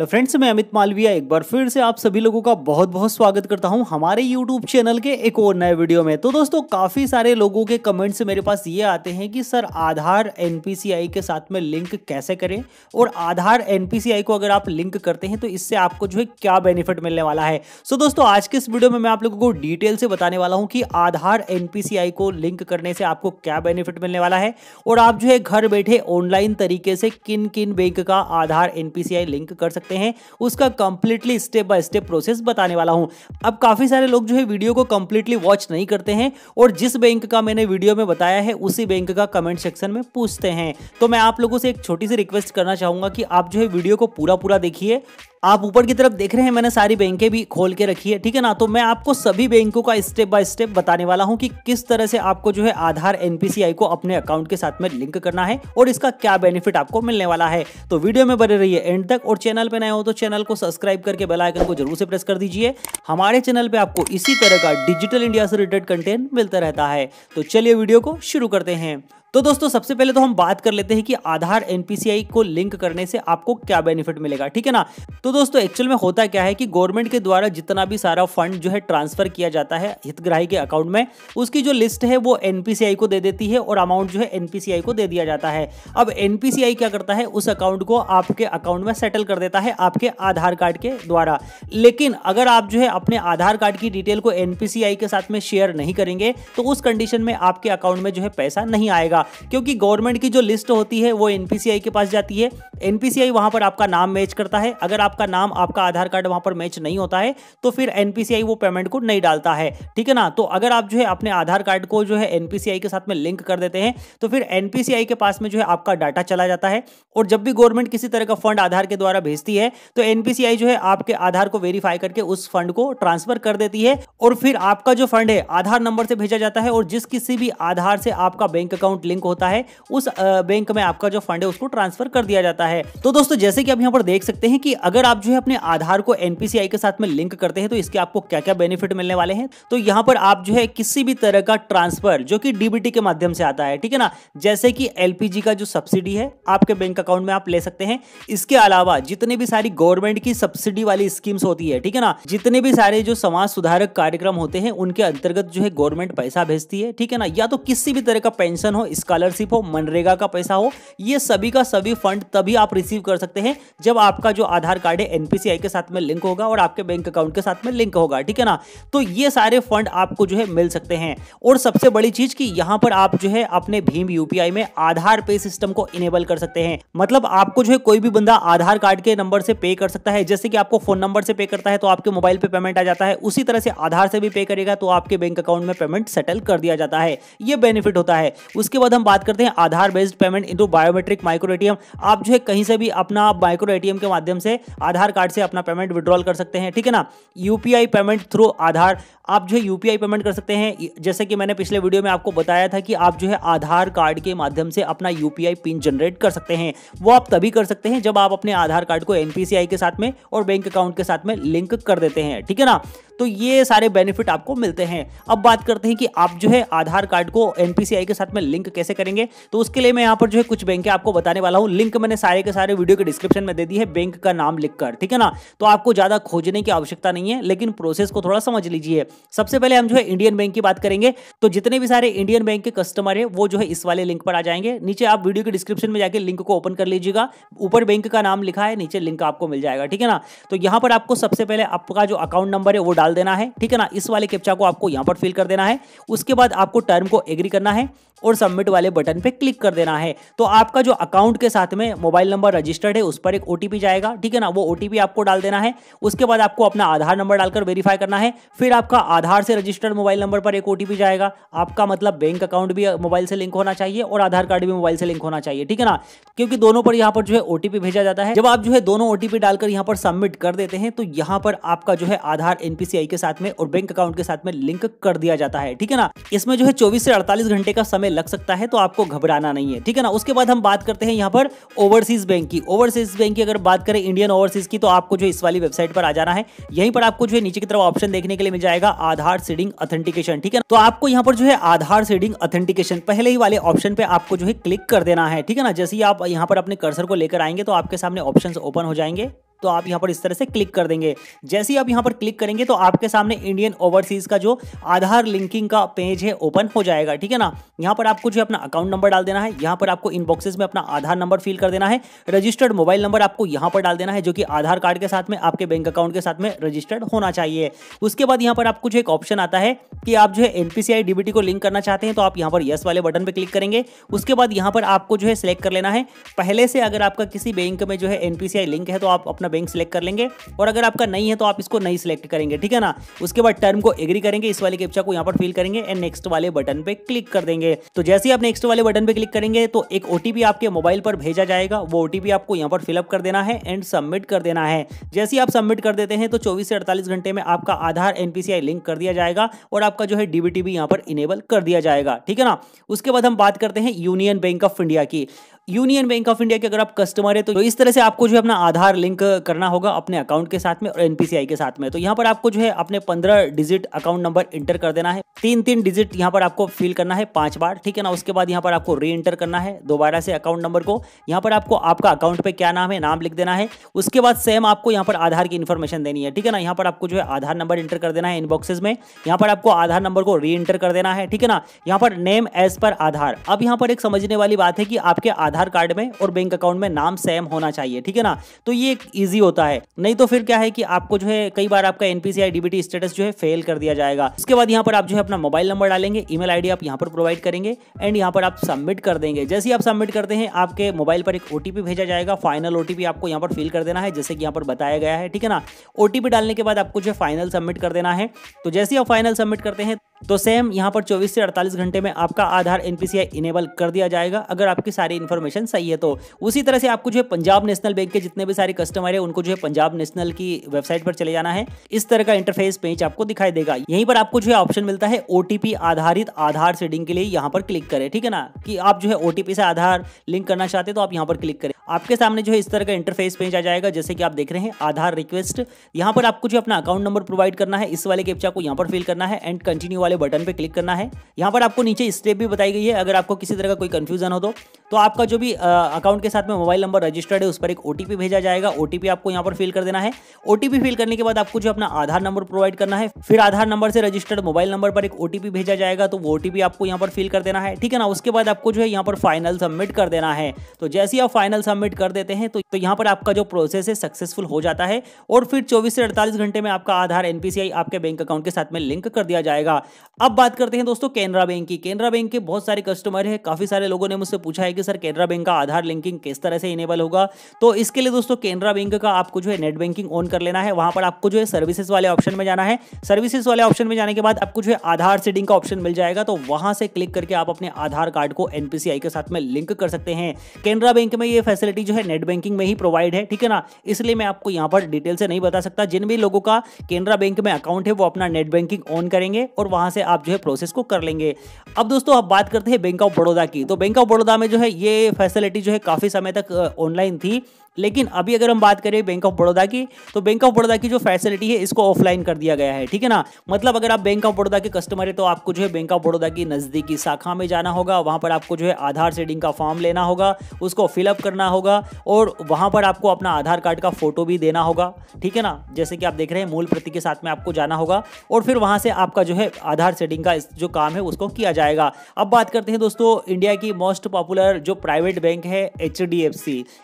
hello friends मैं अमित मालविया एक बार फिर से आप सभी लोगों का बहुत बहुत स्वागत करता हूं हमारे यूट्यूब चैनल के एक और नए वीडियो में तो दोस्तों काफ़ी सारे लोगों के कमेंट्स मेरे पास ये आते हैं कि सर आधार एन के साथ में लिंक कैसे करें और आधार एन को अगर आप लिंक करते हैं तो इससे आपको जो है क्या बेनिफिट मिलने वाला है सो दोस्तों आज के इस वीडियो में मैं आप लोगों को डिटेल से बताने वाला हूँ कि आधार एन को लिंक करने से आपको क्या बेनिफिट मिलने वाला है और आप जो है घर बैठे ऑनलाइन तरीके से किन किन बैंक का आधार एन लिंक कर सकते सकते हैं उसका completely step by step process बताने वाला हूं अब काफ़ी सारे लोग जो है वीडियो को कंप्लीटली वॉच नहीं करते हैं और जिस बैंक का मैंने वीडियो में बताया है उसी बैंक का कमेंट सेक्शन में पूछते हैं तो मैं आप लोगों से एक छोटी सी रिक्वेस्ट करना चाहूंगा कि आप जो है वीडियो को पूरा पूरा देखिए आप ऊपर की तरफ देख रहे हैं मैंने सारी बैंकें भी खोल के रखी है ठीक है ना तो मैं आपको सभी बैंकों का स्टेप बाय स्टेप बताने वाला हूँ कि किस तरह से आपको जो है आधार एनपीसीआई को अपने अकाउंट के साथ में लिंक करना है और इसका क्या बेनिफिट आपको मिलने वाला है तो वीडियो में बने रही एंड तक और चैनल पर नए हो तो चैनल को सब्सक्राइब करके बेलाइकन को जरूर से प्रेस कर दीजिए हमारे चैनल पर आपको इसी तरह का डिजिटल इंडिया से रिलेटेड कंटेंट मिलता रहता है तो चलिए वीडियो को शुरू करते हैं तो दोस्तों सबसे पहले तो हम बात कर लेते हैं कि आधार एनपीसीआई को लिंक करने से आपको क्या बेनिफिट मिलेगा ठीक है ना तो दोस्तों एक्चुअल में होता क्या है कि गवर्नमेंट के द्वारा जितना भी सारा फंड जो है ट्रांसफर किया जाता है हितग्राही के अकाउंट में उसकी जो लिस्ट है वो एनपीसीआई को दे देती है और अमाउंट जो है एनपीसीआई को दे दिया जाता है अब एनपीसीआई क्या करता है उस अकाउंट को आपके अकाउंट में सेटल कर देता है आपके आधार कार्ड के द्वारा लेकिन अगर आप जो है अपने आधार कार्ड की डिटेल को एनपीसीआई के साथ में शेयर नहीं करेंगे तो उस कंडीशन में आपके अकाउंट में जो है पैसा नहीं आएगा होगा क्योंकि गवर्नमेंट की जो लिस्ट होती है वो एन के पास जाती है एन वहाँ पर आपका नाम मैच करता है अगर आपका नाम आपका आधार कार्ड वहां पर मैच नहीं होता है तो फिर एन वो पेमेंट को नहीं डालता है ठीक है ना तो अगर आप जो है अपने आधार कार्ड को जो है एन के साथ में लिंक कर देते हैं तो फिर एन के पास में जो है आपका डाटा चला जाता है और जब भी गवर्नमेंट किसी तरह का फंड आधार के द्वारा भेजती है तो एन जो है आपके आधार को वेरीफाई करके उस फंड को ट्रांसफर कर देती है और फिर आपका जो फंड है आधार नंबर से भेजा जाता है और जिस किसी भी आधार से आपका बैंक अकाउंट लिंक होता है उस बैंक में आपका जो फंड है उसको ट्रांसफर कर दिया जाता है तो दोस्तों जैसे कि आप यहाँ पर देख सकते हैं कि अगर आप जो है अपने आधार को एनपीसीआई के साथ में लिंक करते हैं तो इसके आपको क्या क्या बेनिफिट मिलने वाले हैं तो यहाँ पर आप जो है किसी भी तरह का ट्रांसफर जो कि डीबीटी के माध्यम से आता है ठीक है ना जैसे कि एलपीजी का जो सब्सिडी है आपके बैंक अकाउंट में आप ले सकते हैं इसके अलावा जितने भी सारी गवर्नमेंट की सब्सिडी वाली स्कीम्स होती है ठीक है ना जितने भी सारे जो समाज सुधारक कार्यक्रम होते हैं उनके अंतर्गत जो है गवर्नमेंट पैसा भेजती है ठीक है ना या तो किसी भी तरह का पेंशन हो स्कॉलरशिप हो मनरेगा का पैसा हो ये सभी का सभी फंड तभी आप रिसीव कर सकते हैं जब आपका जो आधार कार्ड है एनपीसीआई के साथ में लिंक होगा और आपके बैंक अकाउंट के साथ में लिंक होगा ठीक है ना तो ये सारे फंड आपको जो है मिल सकते हैं और सबसे बड़ी चीज की यहाँ पर आप जो है अपने भीम यूपीआई में आधार पे सिस्टम को इनेबल कर सकते हैं मतलब आपको जो है कोई भी बंदा आधार कार्ड के नंबर से पे कर सकता है जैसे कि आपको फोन नंबर से पे करता है तो आपके मोबाइल पे पेमेंट आ जाता है उसी तरह से आधार से भी पे करेगा तो आपके बैंक अकाउंट में पेमेंट सेटल कर दिया जाता है ये बेनिफिट होता है उसके बाद बाद हम बात करते हैं Aadhaar based payment in biometric micro ATM आप जो है कहीं से भी अपना माइक्रो एटीएम के माध्यम से आधार कार्ड से अपना पेमेंट विड्रॉल कर सकते हैं ठीक है ना यूपीआई पेमेंट थ्रू आधार आप जो है यू पेमेंट कर सकते हैं जैसे कि मैंने पिछले वीडियो में आपको बताया था कि आप जो है आधार कार्ड के माध्यम से अपना यू पिन जनरेट कर सकते हैं वो आप तभी कर सकते हैं जब आप अपने आधार कार्ड को एन के साथ में और बैंक अकाउंट के साथ में लिंक कर देते हैं ठीक है ना तो ये सारे बेनिफिट आपको मिलते हैं अब बात करते हैं कि आप जो है आधार कार्ड को एन के साथ में लिंक कैसे करेंगे तो उसके लिए मैं यहाँ पर जो है कुछ बैंक आपको बताने वाला हूँ लिंक मैंने सारे के सारे वीडियो के डिस्क्रिप्शन में दे दी है बैंक का नाम लिखकर ठीक है ना तो आपको ज़्यादा खोजने की आवश्यकता नहीं है लेकिन प्रोसेस को थोड़ा समझ लीजिए सबसे पहले हम जो है इंडियन बैंक की बात करेंगे तो जितने भी सारे इंडियन बैंक के कस्टमर है वो जो है इस वाले लिंक पर आ जाएंगे नीचे आप वीडियो के डिस्क्रिप्शन में जाकर लिंक को ओपन कर लीजिएगा ऊपर बैंक का नाम लिखा है नीचे लिंक आपको मिल जाएगा ठीक है ना तो यहाँ पर आपको सबसे पहले आपका जो अकाउंट नंबर है वो डाल देना है ठीक है ना इस वाले कैप्चा को आपको यहाँ पर फिल कर देना है उसके बाद आपको टर्म को एग्री करना है और सबमिट वाले बटन पे क्लिक कर देना है तो आपका जो अकाउंट के साथ में मोबाइल नंबर रजिस्टर्ड है उस पर एक ओटीपी जाएगा ठीक है ना वो ओटीपी आपको डाल देना है उसके बाद आपको अपना आधार नंबर डालकर वेरीफाई करना है फिर आपका आधार से रजिस्टर्ड मोबाइल नंबर पर एक ओटीपी जाएगा आपका मतलब बैंक अकाउंट भी मोबाइल से लिंक होना चाहिए और आधार कार्ड भी मोबाइल से लिंक होना चाहिए ठीक है ना क्योंकि दोनों पर यहाँ पर जो है ओटीपी भेजा जाता है जब आप जो है दोनों ओटीपी डालकर यहाँ पर सबमिट कर देते हैं तो यहाँ पर आपका जो है आधार एनपीसीआई के साथ में और बैंक अकाउंट के साथ में लिंक कर दिया जाता है ठीक है ना इसमें जो है चौबीस से अड़तालीस घंटे का समय में लग सकता है तो आपको घबराना नहीं है ठीक है ना उसके बाद हम बात करते हैं यहाँ पर ओवरसीज बैंक की ओवरसीज बैंक की अगर बात करें इंडियन ओवरसीज की तो आपको जो इस वाली वेबसाइट पर आ जाना है यहीं पर आपको जो है नीचे की तरफ ऑप्शन देखने के लिए मिल जाएगा आधार सीडिंग अथेंटिकेशन ठीक है ना तो आपको यहाँ पर जो है आधार सीडिंग अथेंटिकेशन पहले ही वाले ऑप्शन पर आपको जो है क्लिक कर देना है ठीक है ना जैसे ही आप यहाँ पर अपने कर्सर को लेकर आएंगे तो आपके सामने ऑप्शन ओपन हो जाएंगे तो आप यहाँ पर इस तरह से क्लिक कर देंगे जैसे ही आप यहाँ पर क्लिक करेंगे तो आपके सामने इंडियन ओवरसीज का जो आधार लिंकिंग का पेज है ओपन हो जाएगा ठीक है ना यहाँ पर आपको जो अपना अकाउंट नंबर डाल देना है यहाँ पर आपको इनबॉक्सेस में अपना आधार नंबर फिल कर देना है रजिस्टर्ड मोबाइल नंबर आपको यहाँ पर डाल देना है जो कि आधार कार्ड के साथ में आपके बैंक अकाउंट के साथ में रजिस्टर्ड होना चाहिए उसके बाद यहाँ पर आपको जो एक ऑप्शन आता है कि आप जो है एनपीसीआई डीबीटी को लिंक करना चाहते हैं तो आप यहाँ पर यस वाले बटन पर क्लिक करेंगे उसके बाद यहाँ पर आपको जो है सिलेक्ट कर लेना है पहले से अगर आपका किसी बैंक में जो है एनपीसीआई लिंक है तो आप अपना अपना बैंक सेलेक्ट कर लेंगे और अगर आपका नहीं है तो आप इसको नहीं सिलेक्ट करेंगे ठीक है ना उसके बाद टर्म को एग्री करेंगे इस वाले कैप्चा को यहाँ पर फिल करेंगे एंड नेक्स्ट वाले बटन पे क्लिक कर देंगे तो जैसे ही आप नेक्स्ट वाले बटन पे क्लिक करेंगे तो एक ओटीपी आपके मोबाइल पर भेजा जाएगा वो ओटीपी आपको यहाँ पर फिलअप कर देना है एंड सबमिट कर देना है जैसे ही आप सबमिट कर देते हैं तो चौबीस से अड़तालीस घंटे में आपका आधार एनपीसीआई लिंक कर दिया जाएगा और आपका जो है डीबीटी भी यहाँ पर इनेबल कर दिया जाएगा ठीक है ना उसके बाद हम बात करते हैं यूनियन बैंक ऑफ इंडिया की यूनियन बैंक ऑफ इंडिया के अगर आप कस्टमर है तो इस तरह से आपको जो है अपना आधार लिंक करना होगा अपने अकाउंट के साथ में और एनपीसीआई के साथ में तो यहाँ पर आपको जो है अपने पंद्रह डिजिट अकाउंट नंबर इंटर कर देना है तीन तीन डिजिट यहाँ पर आपको फिल करना है पांच बार ठीक है ना उसके बाद यहाँ पर आपको री एंटर करना है दोबारा से अकाउंट नंबर को यहाँ पर आपको आपका अकाउंट पे क्या नाम है नाम लिख देना है उसके बाद सेम आपको यहाँ पर आधार की इन्फॉर्मेशन देनी है ठीक है ना यहाँ पर आपको जो है आधार नंबर इंटर कर देना है इनबॉक्सेज में यहाँ पर आपको आधार नंबर को री एंटर कर देना है ठीक है ना यहाँ पर नेम एज पर आधार अब यहाँ पर एक समझने वाली बात है कि आपके आधार कार्ड में और बैंक अकाउंट में नाम सेम होना चाहिए ठीक है ना तो ये ईजी होता है नहीं तो फिर क्या है कि आपको जो है कई बार आपका एनपीसीआई डीबीटी स्टेटस जो है फेल कर दिया जाएगा उसके बाद यहाँ पर आप जो है अपना मोबाइल नंबर डालेंगे ईमेल आईडी आप यहाँ पर प्रोवाइड करेंगे एंड यहाँ पर आप सबमिट कर देंगे जैसे ही आप सबमिट करते हैं आपके मोबाइल पर एक ओटीपी भेजा जाएगा फाइनल ओटीपी आपको यहाँ पर फिल कर देना है जैसे कि यहाँ पर बताया गया है ठीक है ना ओटीपी डालने के बाद आपको जो फाइनल सबमिट कर देना है तो जैसे ही आप फाइनल सबमिट करते हैं तो सेम यहाँ पर 24 से 48 घंटे में आपका आधार एन इनेबल कर दिया जाएगा अगर आपकी सारी इन्फॉर्मेशन सही है तो उसी तरह से आपको जो है पंजाब नेशनल बैंक के जितने भी सारे कस्टमर है उनको जो है पंजाब नेशनल की वेबसाइट पर चले जाना है इस तरह का इंटरफेस पेज आपको दिखाई देगा यहीं पर आपको जो है ऑप्शन मिलता है ओटीपी आधारित आधार सेडिंग के लिए यहाँ पर क्लिक करें ठीक है ना कि आप जो है ओटीपी से आधार लिंक करना चाहते हैं तो आप यहाँ पर क्लिक करें आपके सामने जो है इस तरह का इंटरफेस पेज आ जाएगा जैसे कि आप देख रहे हैं आधार रिक्वेस्ट यहाँ पर आपको जो अपना अकाउंट नंबर प्रोवाइड करना है इस वाले कैप्चा को यहाँ पर फिल करना है एंड कंटिन्यू वाले बटन पे क्लिक करना है यहाँ पर आपको नीचे स्टेप भी बताई गई है अगर आपको किसी तरह का कोई कंफ्यूजन हो तो, तो आपका जो भी अकाउंट के साथ में मोबाइल नंबर रजिस्टर्ड है उस पर एक ओ भेजा जाएगा ओ आपको यहाँ पर फिल कर देना है ओ फिल करने के बाद आपको जो अपना आधार नंबर प्रोवाइड करना है फिर आधार नंबर से रजिस्टर्ड मोबाइल नंबर पर एक ओ भेजा जाएगा तो वो ओ आपको यहाँ पर फिल कर देना है ठीक है ना उसके बाद आपको जो है यहाँ पर फाइनल सबमिट कर देना है तो जैसे ही आप फाइनल सबमिट कर देते हैं तो, तो यहाँ पर आपका जो प्रोसेस है सक्सेसफुल हो जाता है और फिर चौबीस से अड़तालीस घंटे में आपका आधार एनपीसीआई आपके बैंक अकाउंट के साथ में लिंक कर दिया जाएगा अब बात करते हैं दोस्तों कैनरा बैंक की कैनरा बैंक के बहुत सारे कस्टमर हैं काफी सारे लोगों ने मुझसे पूछा है कि सर कैनरा बैंक का आधार लिंकिंग किस तरह से इनेबल होगा तो इसके लिए दोस्तों कैनरा बैंक का आपको जो है नेट बैंकिंग ऑन कर लेना है वहां पर आपको जो है सर्विसेज वाले ऑप्शन में जाना है सर्विसेज वाले ऑप्शन में जाने के बाद आपको जो है आधार सीडिंग का ऑप्शन मिल जाएगा तो वहां से क्लिक करके आप अपने आधार कार्ड को एनपीसीआई के साथ में लिंक कर सकते हैं कैनरा बैंक में ये फैसिलिटी जो है नेट बैंकिंग में ही प्रोवाइड है ठीक है ना इसलिए मैं आपको यहाँ पर डिटेल से नहीं बता सकता जिन भी लोगों का कैनरा बैंक में अकाउंट है वो अपना नेट बैंकिंग ऑन करेंगे और वहां यहाँ से आप जो है प्रोसेस को कर लेंगे अब दोस्तों अब बात करते हैं बैंक ऑफ बड़ौदा की तो बैंक ऑफ बड़ौदा में जो है ये फैसिलिटी जो है काफ़ी समय तक ऑनलाइन थी लेकिन अभी अगर हम बात करें बैंक ऑफ बड़ौदा की तो बैंक ऑफ बड़ौदा की जो फैसिलिटी है इसको ऑफलाइन कर दिया गया है ठीक है ना मतलब अगर आप बैंक ऑफ बड़ौदा के कस्टमर है तो आपको जो है बैंक ऑफ बड़ौदा की नज़दीकी शाखा में जाना होगा वहां पर आपको जो है आधार सेडिंग का फॉर्म लेना होगा उसको फिलअप करना होगा और वहां पर आपको अपना आधार कार्ड का फोटो भी देना होगा ठीक है ना जैसे कि आप देख रहे हैं मूल प्रति के साथ में आपको जाना होगा और फिर वहां से आपका जो है आधार सेडिंग का जो काम है उसको किया जाएगा अब बात करते हैं दोस्तों इंडिया की मोस्ट पॉपुलर जो प्राइवेट बैंक है एच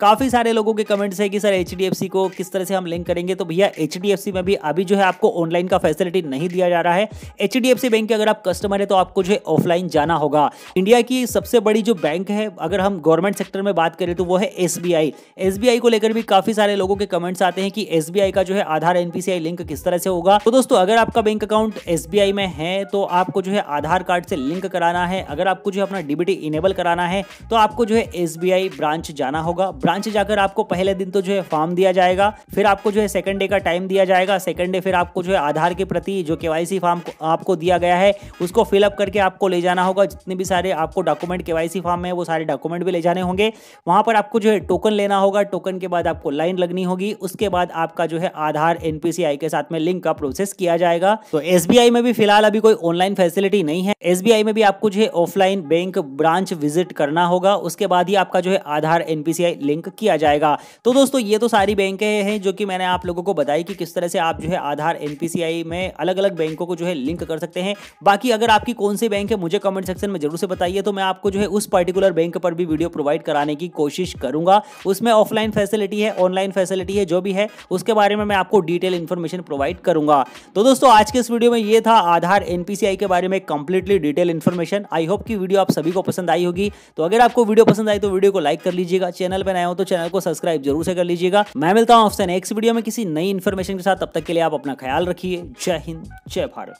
काफ़ी सारे लोग लोगों के कमेंट्स है कि सर एच को किस तरह से हम लिंक करेंगे तो भैया एच में भी अभी जो है आपको ऑनलाइन का फैसिलिटी नहीं दिया जा रहा है एच बैंक के अगर आप कस्टमर है तो आपको जो है ऑफलाइन जाना होगा इंडिया की सबसे बड़ी जो बैंक है अगर हम गवर्नमेंट सेक्टर में बात करें तो वो है एस बी को लेकर भी काफी सारे लोगों के कमेंट्स आते हैं कि एस का जो है आधार एनपीसीआई लिंक किस तरह से होगा तो दोस्तों अगर आपका बैंक अकाउंट एस में है तो आपको जो है आधार कार्ड से लिंक कराना है अगर आपको जो है अपना डीबीटी इनेबल कराना है तो आपको जो है एस ब्रांच जाना होगा ब्रांच जाकर आपको आपको पहले दिन तो जो है फॉर्म दिया जाएगा फिर आपको जो है सेकंड डे का टाइम दिया जाएगा सेकंड डे फिर आपको जो है आधार के प्रति जो केवाईसी फॉर्म आपको दिया गया है उसको फिलअप करके आपको ले जाना होगा जितने भी सारे आपको डॉक्यूमेंट केवाईसी फॉर्म में वो सारे डॉक्यूमेंट भी ले जाने होंगे वहां पर आपको जो है टोकन लेना होगा टोकन के बाद आपको लाइन लगनी होगी उसके बाद आपका जो है आधार एनपीसीआई के साथ में लिंक का प्रोसेस किया जाएगा तो एस में भी फिलहाल अभी कोई ऑनलाइन फैसिलिटी नहीं है एसबीआई में भी आपको जो है ऑफलाइन बैंक ब्रांच विजिट करना होगा उसके बाद ही आपका जो है आधार एनपीसीआई लिंक किया जाएगा था तो दोस्तों ये तो सारी बैंकें हैं जो कि मैंने आप लोगों को बताई कि किस तरह से आप जो है आधार एन में अलग अलग बैंकों को जो है लिंक कर सकते हैं बाकी अगर आपकी कौन सी बैंक है मुझे कमेंट सेक्शन में जरूर से बताइए तो मैं आपको जो है उस पर्टिकुलर बैंक पर भी वीडियो प्रोवाइड कराने की कोशिश करूंगा उसमें ऑफलाइन फैसिलिटी है ऑनलाइन फैसिलिटी है जो भी है उसके बारे में मैं आपको डिटेल इन्फॉर्मेशन प्रोवाइड करूंगा तो दोस्तों आज के इस वीडियो में ये था आधार एनपीसीआई के बारे में completely detail information I hope कि वीडियो आप सभी को पसंद आई होगी तो अगर आपको वीडियो पसंद आई तो वीडियो को लाइक कर लीजिएगा चैनल पर नया हो तो चैनल को सब्सक्राइब सब्सक्राइब जरूर से कर लीजिएगा मैं मिलता हूँ आपसे नेक्स्ट वीडियो में किसी नई इन्फॉर्मेशन के साथ तब तक के लिए आप अपना ख्याल रखिए जय हिंद जय भारत